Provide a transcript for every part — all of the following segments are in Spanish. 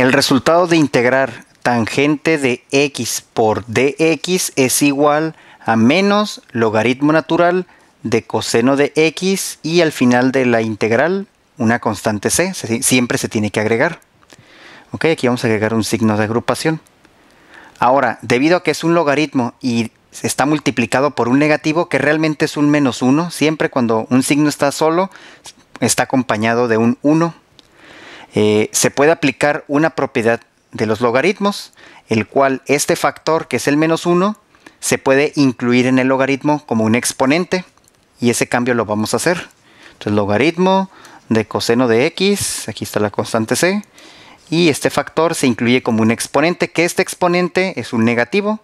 El resultado de integrar tangente de x por dx es igual a menos logaritmo natural de coseno de x y al final de la integral una constante c, siempre se tiene que agregar. Ok, aquí vamos a agregar un signo de agrupación. Ahora, debido a que es un logaritmo y está multiplicado por un negativo, que realmente es un menos 1, siempre cuando un signo está solo, está acompañado de un 1. Eh, se puede aplicar una propiedad de los logaritmos, el cual este factor, que es el menos 1, se puede incluir en el logaritmo como un exponente, y ese cambio lo vamos a hacer. Entonces, logaritmo de coseno de x, aquí está la constante c, y este factor se incluye como un exponente, que este exponente es un negativo,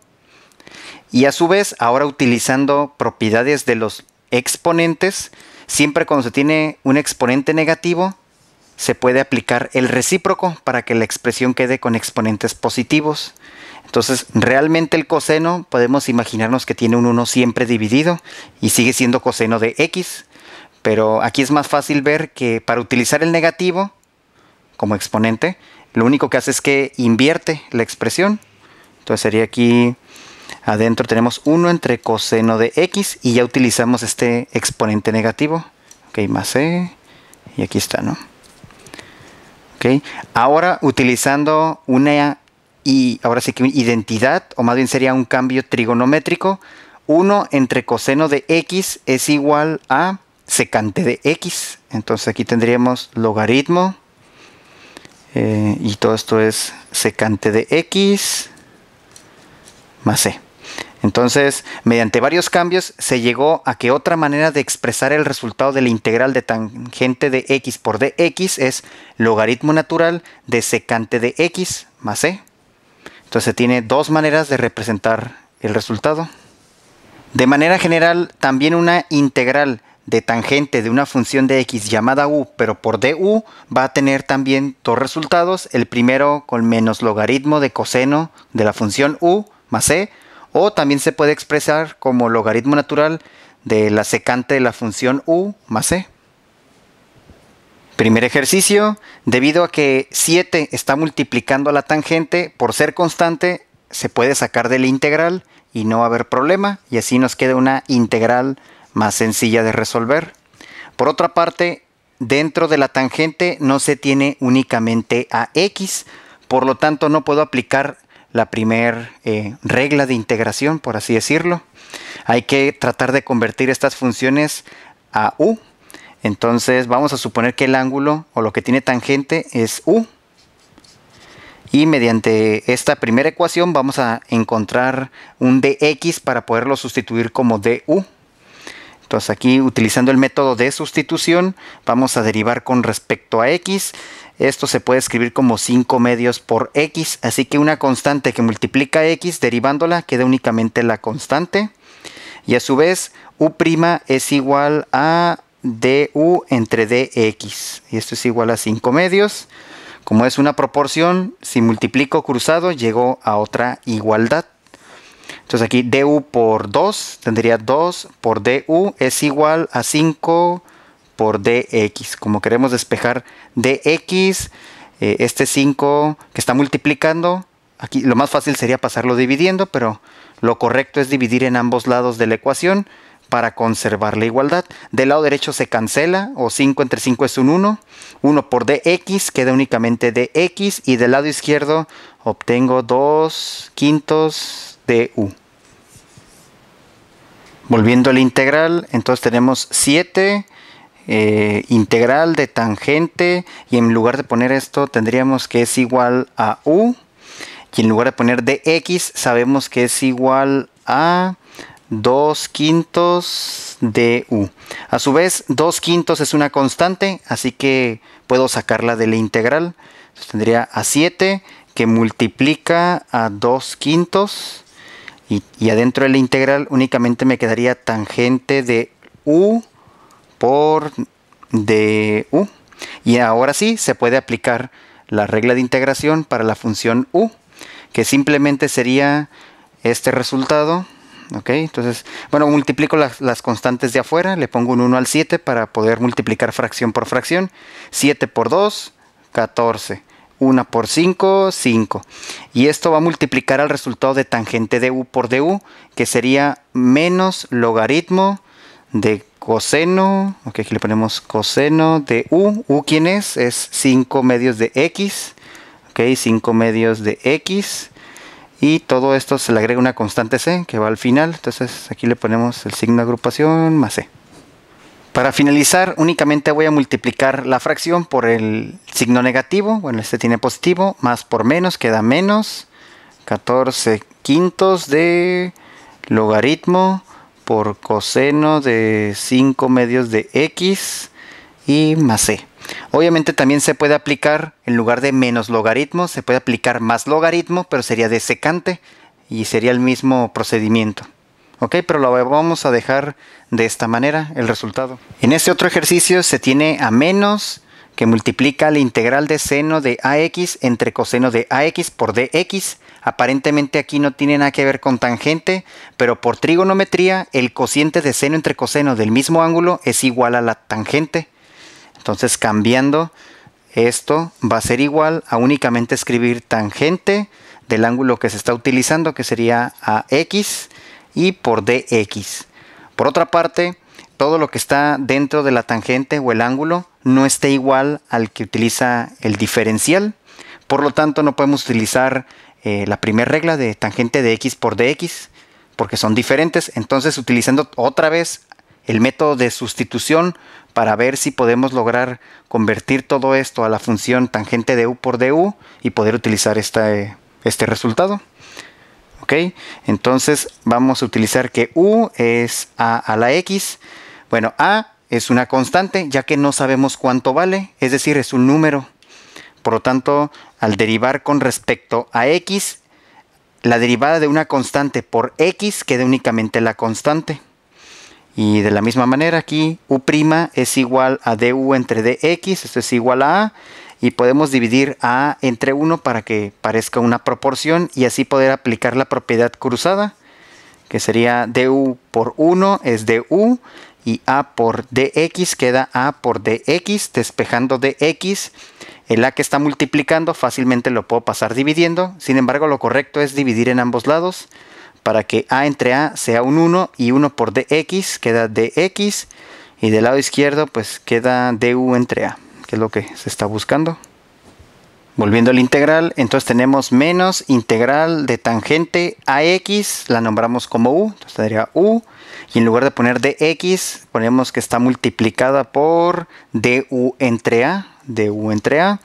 y a su vez, ahora utilizando propiedades de los exponentes, siempre cuando se tiene un exponente negativo, se puede aplicar el recíproco para que la expresión quede con exponentes positivos. Entonces, realmente el coseno podemos imaginarnos que tiene un 1 siempre dividido y sigue siendo coseno de x, pero aquí es más fácil ver que para utilizar el negativo como exponente, lo único que hace es que invierte la expresión. Entonces sería aquí adentro tenemos 1 entre coseno de x y ya utilizamos este exponente negativo. Ok, más e y aquí está, ¿no? Ahora utilizando una y ahora sí que identidad, o más bien sería un cambio trigonométrico, 1 entre coseno de x es igual a secante de x. Entonces aquí tendríamos logaritmo, eh, y todo esto es secante de x más c. Entonces, mediante varios cambios, se llegó a que otra manera de expresar el resultado de la integral de tangente de x por dx es logaritmo natural de secante de x más e. Entonces, tiene dos maneras de representar el resultado. De manera general, también una integral de tangente de una función de x llamada u, pero por du, va a tener también dos resultados. El primero con menos logaritmo de coseno de la función u más e, o también se puede expresar como logaritmo natural de la secante de la función u más e. Primer ejercicio, debido a que 7 está multiplicando a la tangente, por ser constante, se puede sacar de la integral y no va a haber problema, y así nos queda una integral más sencilla de resolver. Por otra parte, dentro de la tangente no se tiene únicamente a x, por lo tanto no puedo aplicar la primera eh, regla de integración, por así decirlo. Hay que tratar de convertir estas funciones a u. Entonces vamos a suponer que el ángulo o lo que tiene tangente es u. Y mediante esta primera ecuación vamos a encontrar un dx para poderlo sustituir como du. Entonces aquí utilizando el método de sustitución vamos a derivar con respecto a x. Esto se puede escribir como 5 medios por x, así que una constante que multiplica x derivándola queda únicamente la constante. Y a su vez u' es igual a du entre dx. Y esto es igual a 5 medios. Como es una proporción, si multiplico cruzado llego a otra igualdad. Entonces aquí du por 2 tendría 2 por du es igual a 5 por dx. Como queremos despejar dx, eh, este 5 que está multiplicando, aquí lo más fácil sería pasarlo dividiendo, pero lo correcto es dividir en ambos lados de la ecuación para conservar la igualdad. Del lado derecho se cancela, o 5 entre 5 es un 1. 1 por dx queda únicamente dx, y del lado izquierdo obtengo 2 quintos du. Volviendo la integral, entonces tenemos 7 eh, integral de tangente y en lugar de poner esto tendríamos que es igual a u y en lugar de poner dx sabemos que es igual a 2 quintos de u. A su vez, 2 quintos es una constante, así que puedo sacarla de la integral. Entonces tendría a 7 que multiplica a 2 quintos y, adentro de la integral únicamente me quedaría tangente de u por de u. Y ahora sí se puede aplicar la regla de integración para la función u, que simplemente sería este resultado. ¿ok? Entonces, bueno, multiplico las, las, constantes de afuera, le pongo un 1 al 7 para poder multiplicar fracción por fracción. 7 por 2, 14. 1 por 5, 5. Y esto va a multiplicar al resultado de tangente de u por du, que sería menos logaritmo de coseno, ok, aquí le ponemos coseno de u. ¿U quién es? Es 5 medios de x, ok, 5 medios de x. Y todo esto se le agrega una constante c que va al final, entonces aquí le ponemos el signo de agrupación más c. Para finalizar, únicamente voy a multiplicar la fracción por el signo negativo, bueno, este tiene positivo, más por menos, queda menos, 14 quintos de logaritmo por coseno de 5 medios de x y más c. Obviamente también se puede aplicar, en lugar de menos logaritmo, se puede aplicar más logaritmo, pero sería de secante y sería el mismo procedimiento. ¿ok? Pero lo vamos a dejar de esta manera, el resultado. En este otro ejercicio se tiene a menos que multiplica la integral de seno de AX entre coseno de AX por DX. Aparentemente aquí no tiene nada que ver con tangente, pero por trigonometría el cociente de seno entre coseno del mismo ángulo es igual a la tangente. Entonces cambiando esto va a ser igual a únicamente escribir tangente del ángulo que se está utilizando, que sería AX y por dx. Por otra parte, todo lo que está dentro de la tangente o el ángulo no esté igual al que utiliza el diferencial. Por lo tanto, no podemos utilizar eh, la primera regla de tangente de x por dx porque son diferentes. Entonces, utilizando otra vez el método de sustitución para ver si podemos lograr convertir todo esto a la función tangente de u por du y poder utilizar eh, este resultado. ¿Ok? Entonces vamos a utilizar que U es A a la X. Bueno, A es una constante ya que no sabemos cuánto vale, es decir, es un número. Por lo tanto, al derivar con respecto a X, la derivada de una constante por X queda únicamente la constante. Y de la misma manera aquí, U' es igual a du entre dx, esto es igual a a, y podemos dividir A entre 1 para que parezca una proporción y así poder aplicar la propiedad cruzada que sería du por 1 es du y a por dx queda a por dx despejando dx el a que está multiplicando fácilmente lo puedo pasar dividiendo sin embargo lo correcto es dividir en ambos lados para que a entre a sea un 1 y 1 por dx queda dx y del lado izquierdo pues queda du entre a que es lo que se está buscando. Volviendo la integral, entonces tenemos menos integral de tangente a x, la nombramos como u, entonces sería u, y en lugar de poner dx, ponemos que está multiplicada por du entre a, du entre a.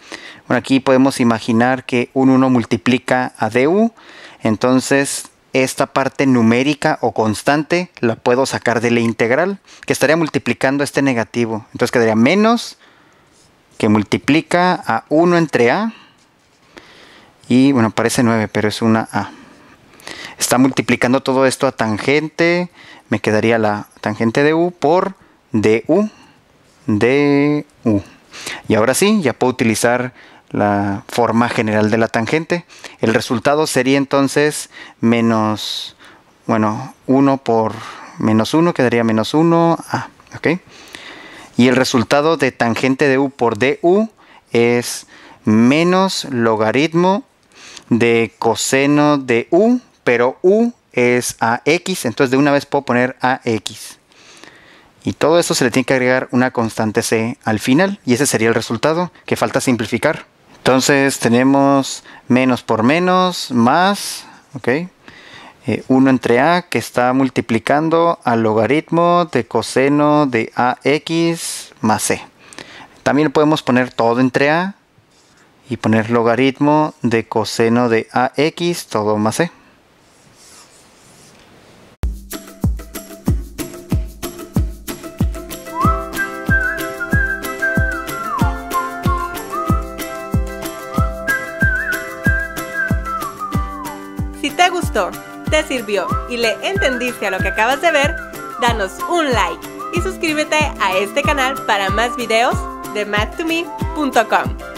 Bueno, aquí podemos imaginar que un 1 multiplica a du, entonces esta parte numérica o constante la puedo sacar de la integral, que estaría multiplicando este negativo, entonces quedaría menos que multiplica a 1 entre A y bueno, parece 9, pero es una A. Está multiplicando todo esto a tangente, me quedaría la tangente de U por DU, u Y ahora sí, ya puedo utilizar la forma general de la tangente. El resultado sería entonces menos, bueno, 1 por menos 1, quedaría menos 1, A, ¿ok? Y el resultado de tangente de u por du es menos logaritmo de coseno de u, pero u es ax, entonces de una vez puedo poner ax. Y todo esto se le tiene que agregar una constante c al final y ese sería el resultado que falta simplificar. Entonces tenemos menos por menos más, ok, eh, uno 1 entre a que está multiplicando al logaritmo de coseno de ax más c. También podemos poner todo entre a y poner logaritmo de coseno de ax todo más c. Si te gustó te sirvió y le entendiste a lo que acabas de ver, danos un like y suscríbete a este canal para más videos de mathtome.com.